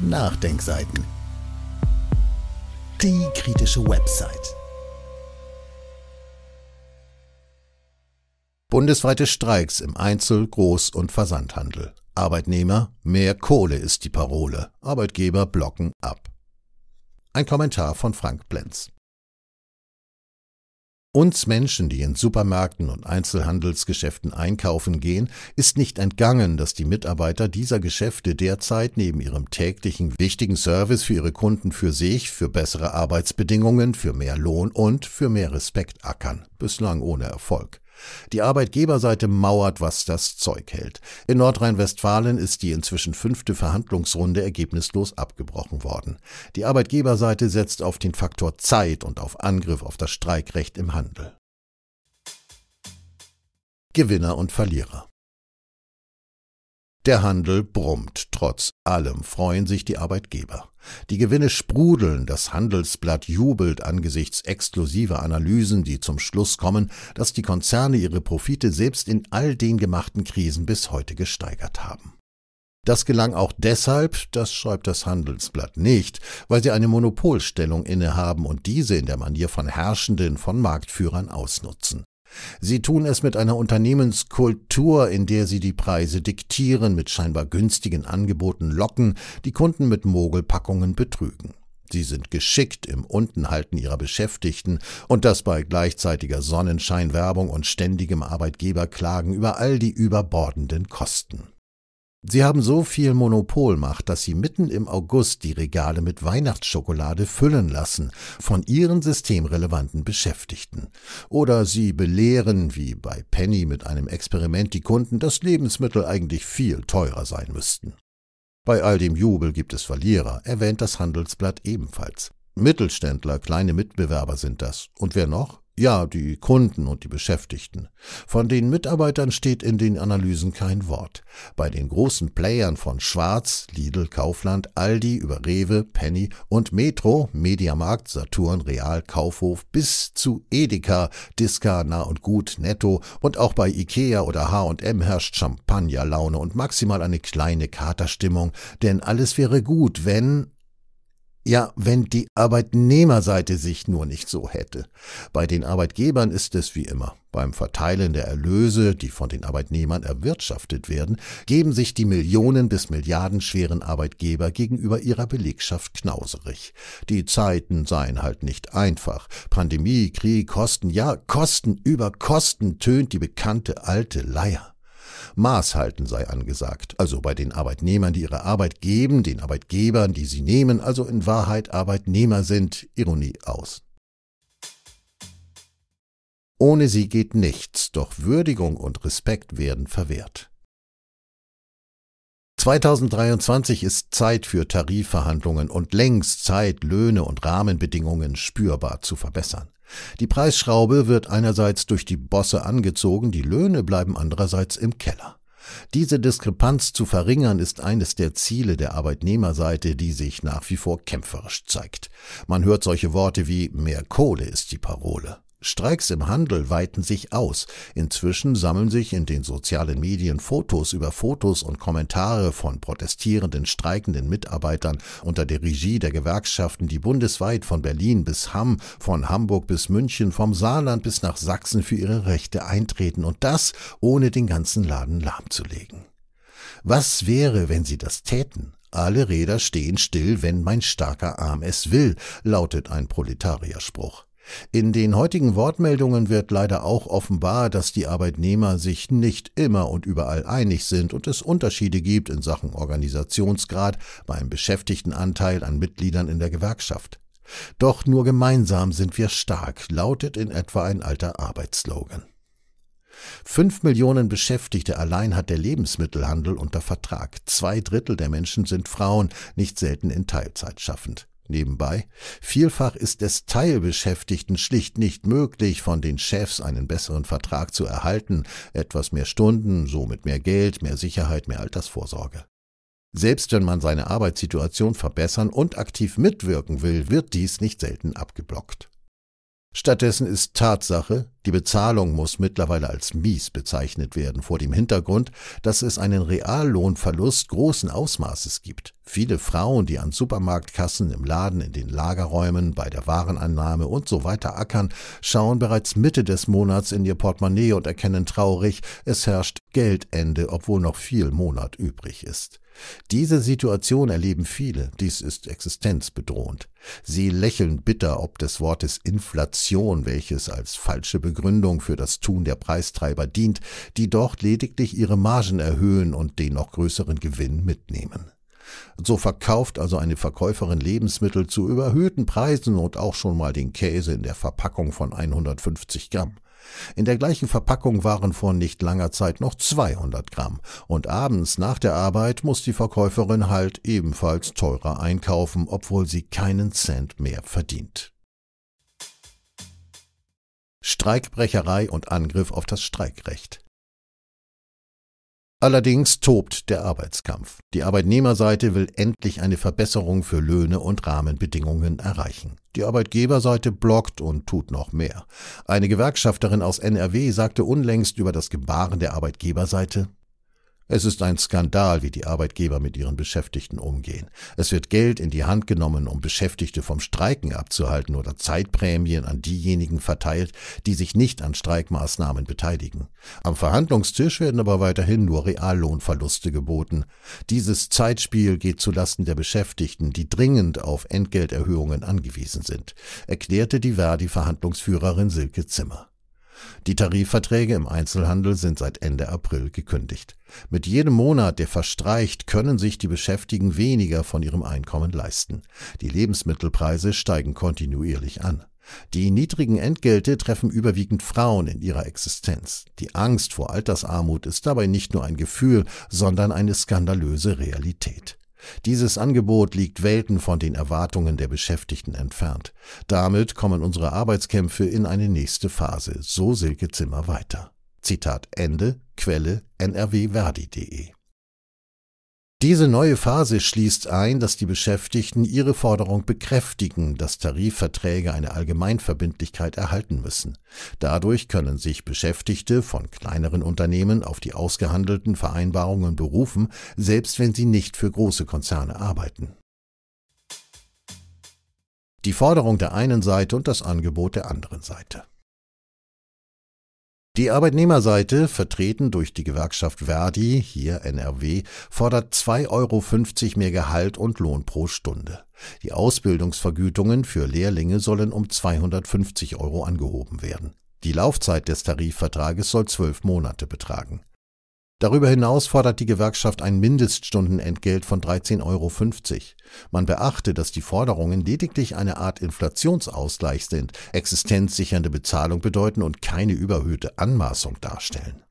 Nachdenkseiten. Die kritische Website. Bundesweite Streiks im Einzel-, Groß- und Versandhandel. Arbeitnehmer, mehr Kohle ist die Parole. Arbeitgeber blocken ab. Ein Kommentar von Frank Blenz. Uns Menschen, die in Supermärkten und Einzelhandelsgeschäften einkaufen gehen, ist nicht entgangen, dass die Mitarbeiter dieser Geschäfte derzeit neben ihrem täglichen wichtigen Service für ihre Kunden für sich, für bessere Arbeitsbedingungen, für mehr Lohn und für mehr Respekt ackern, bislang ohne Erfolg. Die Arbeitgeberseite mauert, was das Zeug hält. In Nordrhein-Westfalen ist die inzwischen fünfte Verhandlungsrunde ergebnislos abgebrochen worden. Die Arbeitgeberseite setzt auf den Faktor Zeit und auf Angriff auf das Streikrecht im Handel. Gewinner und Verlierer. Der Handel brummt. Trotz allem freuen sich die Arbeitgeber. Die Gewinne sprudeln, das Handelsblatt jubelt angesichts exklusiver Analysen, die zum Schluss kommen, dass die Konzerne ihre Profite selbst in all den gemachten Krisen bis heute gesteigert haben. Das gelang auch deshalb, das schreibt das Handelsblatt nicht, weil sie eine Monopolstellung innehaben und diese in der Manier von Herrschenden von Marktführern ausnutzen. Sie tun es mit einer Unternehmenskultur, in der sie die Preise diktieren, mit scheinbar günstigen Angeboten locken, die Kunden mit Mogelpackungen betrügen. Sie sind geschickt im Untenhalten ihrer Beschäftigten und das bei gleichzeitiger Sonnenscheinwerbung und ständigem Arbeitgeberklagen über all die überbordenden Kosten. Sie haben so viel Monopolmacht, dass Sie mitten im August die Regale mit Weihnachtsschokolade füllen lassen von Ihren systemrelevanten Beschäftigten. Oder Sie belehren, wie bei Penny mit einem Experiment, die Kunden, dass Lebensmittel eigentlich viel teurer sein müssten. Bei all dem Jubel gibt es Verlierer, erwähnt das Handelsblatt ebenfalls. Mittelständler, kleine Mitbewerber sind das. Und wer noch? Ja, die Kunden und die Beschäftigten. Von den Mitarbeitern steht in den Analysen kein Wort. Bei den großen Playern von Schwarz, Lidl, Kaufland, Aldi über Rewe, Penny und Metro, Mediamarkt, Saturn, Real, Kaufhof bis zu Edeka, Diska, Nah und Gut, Netto und auch bei Ikea oder H&M herrscht Champagnerlaune und maximal eine kleine Katerstimmung, denn alles wäre gut, wenn ja, wenn die Arbeitnehmerseite sich nur nicht so hätte. Bei den Arbeitgebern ist es wie immer. Beim Verteilen der Erlöse, die von den Arbeitnehmern erwirtschaftet werden, geben sich die Millionen bis Milliarden schweren Arbeitgeber gegenüber ihrer Belegschaft knauserig. Die Zeiten seien halt nicht einfach. Pandemie, Krieg, Kosten, ja, Kosten über Kosten tönt die bekannte alte Leier. Maß halten sei angesagt. Also bei den Arbeitnehmern, die ihre Arbeit geben, den Arbeitgebern, die sie nehmen, also in Wahrheit Arbeitnehmer sind, Ironie aus. Ohne sie geht nichts, doch Würdigung und Respekt werden verwehrt. 2023 ist Zeit für Tarifverhandlungen und längst Zeit, Löhne und Rahmenbedingungen spürbar zu verbessern. Die Preisschraube wird einerseits durch die Bosse angezogen, die Löhne bleiben andererseits im Keller. Diese Diskrepanz zu verringern ist eines der Ziele der Arbeitnehmerseite, die sich nach wie vor kämpferisch zeigt. Man hört solche Worte wie mehr Kohle ist die Parole. Streiks im Handel weiten sich aus. Inzwischen sammeln sich in den sozialen Medien Fotos über Fotos und Kommentare von protestierenden, streikenden Mitarbeitern unter der Regie der Gewerkschaften, die bundesweit von Berlin bis Hamm, von Hamburg bis München, vom Saarland bis nach Sachsen für ihre Rechte eintreten und das ohne den ganzen Laden lahmzulegen. Was wäre, wenn sie das täten? Alle Räder stehen still, wenn mein starker Arm es will, lautet ein Proletarierspruch. In den heutigen Wortmeldungen wird leider auch offenbar, dass die Arbeitnehmer sich nicht immer und überall einig sind und es Unterschiede gibt in Sachen Organisationsgrad beim Beschäftigtenanteil an Mitgliedern in der Gewerkschaft. Doch nur gemeinsam sind wir stark, lautet in etwa ein alter Arbeitsslogan. Fünf Millionen Beschäftigte allein hat der Lebensmittelhandel unter Vertrag. Zwei Drittel der Menschen sind Frauen, nicht selten in Teilzeit schaffend. Nebenbei, vielfach ist es Teilbeschäftigten schlicht nicht möglich, von den Chefs einen besseren Vertrag zu erhalten, etwas mehr Stunden, somit mehr Geld, mehr Sicherheit, mehr Altersvorsorge. Selbst wenn man seine Arbeitssituation verbessern und aktiv mitwirken will, wird dies nicht selten abgeblockt. Stattdessen ist Tatsache, die Bezahlung muss mittlerweile als mies bezeichnet werden, vor dem Hintergrund, dass es einen Reallohnverlust großen Ausmaßes gibt. Viele Frauen, die an Supermarktkassen, im Laden, in den Lagerräumen, bei der Warenannahme und so weiter ackern, schauen bereits Mitte des Monats in ihr Portemonnaie und erkennen traurig, es herrscht Geldende, obwohl noch viel Monat übrig ist. Diese Situation erleben viele, dies ist existenzbedrohend. Sie lächeln bitter ob des Wortes Inflation, welches als falsche Begründung für das Tun der Preistreiber dient, die dort lediglich ihre Margen erhöhen und den noch größeren Gewinn mitnehmen. So verkauft also eine Verkäuferin Lebensmittel zu überhöhten Preisen und auch schon mal den Käse in der Verpackung von 150 Gramm. In der gleichen Verpackung waren vor nicht langer Zeit noch 200 Gramm. Und abends nach der Arbeit muss die Verkäuferin halt ebenfalls teurer einkaufen, obwohl sie keinen Cent mehr verdient. Streikbrecherei und Angriff auf das Streikrecht. Allerdings tobt der Arbeitskampf. Die Arbeitnehmerseite will endlich eine Verbesserung für Löhne und Rahmenbedingungen erreichen. Die Arbeitgeberseite blockt und tut noch mehr. Eine Gewerkschafterin aus NRW sagte unlängst über das Gebaren der Arbeitgeberseite, es ist ein Skandal, wie die Arbeitgeber mit ihren Beschäftigten umgehen. Es wird Geld in die Hand genommen, um Beschäftigte vom Streiken abzuhalten oder Zeitprämien an diejenigen verteilt, die sich nicht an Streikmaßnahmen beteiligen. Am Verhandlungstisch werden aber weiterhin nur Reallohnverluste geboten. Dieses Zeitspiel geht zulasten der Beschäftigten, die dringend auf Entgelterhöhungen angewiesen sind, erklärte die Verdi-Verhandlungsführerin Silke Zimmer. Die Tarifverträge im Einzelhandel sind seit Ende April gekündigt. Mit jedem Monat, der verstreicht, können sich die Beschäftigten weniger von ihrem Einkommen leisten. Die Lebensmittelpreise steigen kontinuierlich an. Die niedrigen Entgelte treffen überwiegend Frauen in ihrer Existenz. Die Angst vor Altersarmut ist dabei nicht nur ein Gefühl, sondern eine skandalöse Realität. Dieses Angebot liegt Welten von den Erwartungen der Beschäftigten entfernt. Damit kommen unsere Arbeitskämpfe in eine nächste Phase, so Silke Zimmer weiter. Zitat Ende, Quelle nrwverdi.de diese neue Phase schließt ein, dass die Beschäftigten ihre Forderung bekräftigen, dass Tarifverträge eine Allgemeinverbindlichkeit erhalten müssen. Dadurch können sich Beschäftigte von kleineren Unternehmen auf die ausgehandelten Vereinbarungen berufen, selbst wenn sie nicht für große Konzerne arbeiten. Die Forderung der einen Seite und das Angebot der anderen Seite. Die Arbeitnehmerseite, vertreten durch die Gewerkschaft Verdi, hier NRW, fordert 2,50 Euro mehr Gehalt und Lohn pro Stunde. Die Ausbildungsvergütungen für Lehrlinge sollen um 250 Euro angehoben werden. Die Laufzeit des Tarifvertrages soll zwölf Monate betragen Darüber hinaus fordert die Gewerkschaft ein Mindeststundenentgelt von 13,50 Euro. Man beachte, dass die Forderungen lediglich eine Art Inflationsausgleich sind, existenzsichernde Bezahlung bedeuten und keine überhöhte Anmaßung darstellen.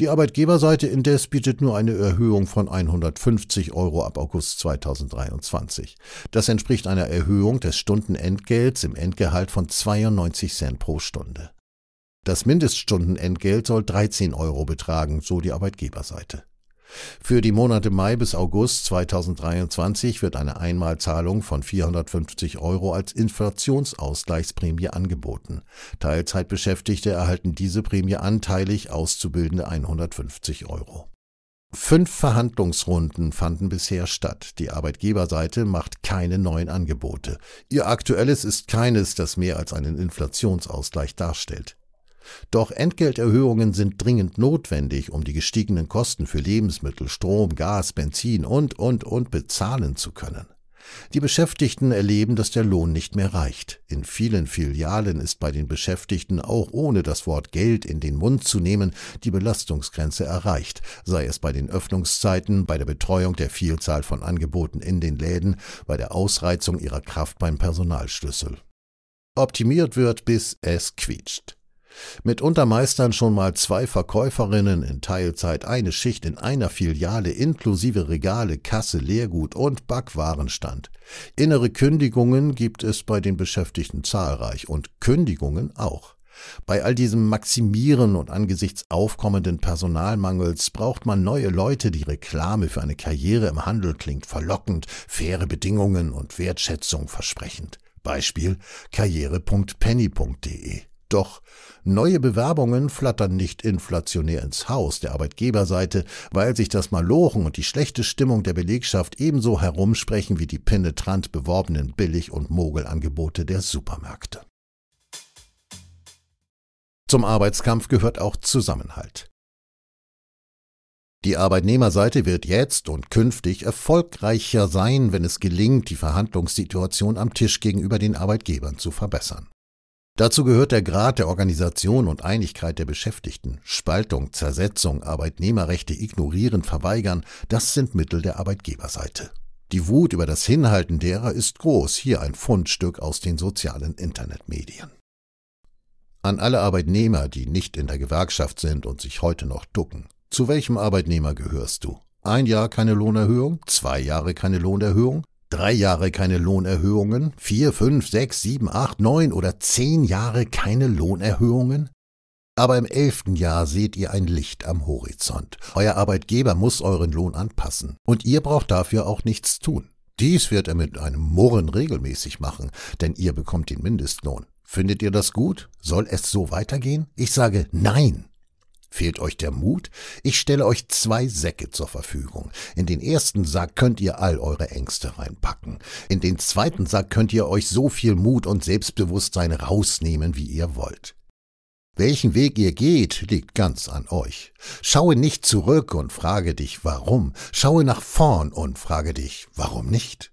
Die Arbeitgeberseite indes bietet nur eine Erhöhung von 150 Euro ab August 2023. Das entspricht einer Erhöhung des Stundenentgelts im Endgehalt von 92 Cent pro Stunde. Das Mindeststundenentgelt soll 13 Euro betragen, so die Arbeitgeberseite. Für die Monate Mai bis August 2023 wird eine Einmalzahlung von 450 Euro als Inflationsausgleichsprämie angeboten. Teilzeitbeschäftigte erhalten diese Prämie anteilig, Auszubildende 150 Euro. Fünf Verhandlungsrunden fanden bisher statt. Die Arbeitgeberseite macht keine neuen Angebote. Ihr aktuelles ist keines, das mehr als einen Inflationsausgleich darstellt. Doch Entgelterhöhungen sind dringend notwendig, um die gestiegenen Kosten für Lebensmittel, Strom, Gas, Benzin und, und, und bezahlen zu können. Die Beschäftigten erleben, dass der Lohn nicht mehr reicht. In vielen Filialen ist bei den Beschäftigten auch ohne das Wort Geld in den Mund zu nehmen die Belastungsgrenze erreicht, sei es bei den Öffnungszeiten, bei der Betreuung der Vielzahl von Angeboten in den Läden, bei der Ausreizung ihrer Kraft beim Personalschlüssel. Optimiert wird, bis es quietscht. Mitunter meistern schon mal zwei Verkäuferinnen in Teilzeit eine Schicht in einer Filiale inklusive Regale, Kasse, Leergut und Backwarenstand. Innere Kündigungen gibt es bei den Beschäftigten zahlreich und Kündigungen auch. Bei all diesem Maximieren und angesichts aufkommenden Personalmangels braucht man neue Leute, die Reklame für eine Karriere im Handel klingt verlockend, faire Bedingungen und Wertschätzung versprechend. Beispiel karriere.penny.de doch neue Bewerbungen flattern nicht inflationär ins Haus der Arbeitgeberseite, weil sich das Malochen und die schlechte Stimmung der Belegschaft ebenso herumsprechen wie die penetrant beworbenen Billig- und Mogelangebote der Supermärkte. Zum Arbeitskampf gehört auch Zusammenhalt. Die Arbeitnehmerseite wird jetzt und künftig erfolgreicher sein, wenn es gelingt, die Verhandlungssituation am Tisch gegenüber den Arbeitgebern zu verbessern. Dazu gehört der Grad der Organisation und Einigkeit der Beschäftigten. Spaltung, Zersetzung, Arbeitnehmerrechte ignorieren, verweigern, das sind Mittel der Arbeitgeberseite. Die Wut über das Hinhalten derer ist groß, hier ein Fundstück aus den sozialen Internetmedien. An alle Arbeitnehmer, die nicht in der Gewerkschaft sind und sich heute noch ducken. Zu welchem Arbeitnehmer gehörst du? Ein Jahr keine Lohnerhöhung? Zwei Jahre keine Lohnerhöhung? Drei Jahre keine Lohnerhöhungen, vier, fünf, sechs, sieben, acht, neun oder zehn Jahre keine Lohnerhöhungen? Aber im elften Jahr seht ihr ein Licht am Horizont. Euer Arbeitgeber muss euren Lohn anpassen und ihr braucht dafür auch nichts tun. Dies wird er mit einem Murren regelmäßig machen, denn ihr bekommt den Mindestlohn. Findet ihr das gut? Soll es so weitergehen? Ich sage nein. Fehlt euch der Mut? Ich stelle euch zwei Säcke zur Verfügung. In den ersten Sack könnt ihr all eure Ängste reinpacken. In den zweiten Sack könnt ihr euch so viel Mut und Selbstbewusstsein rausnehmen, wie ihr wollt. Welchen Weg ihr geht, liegt ganz an euch. Schaue nicht zurück und frage dich, warum. Schaue nach vorn und frage dich, warum nicht.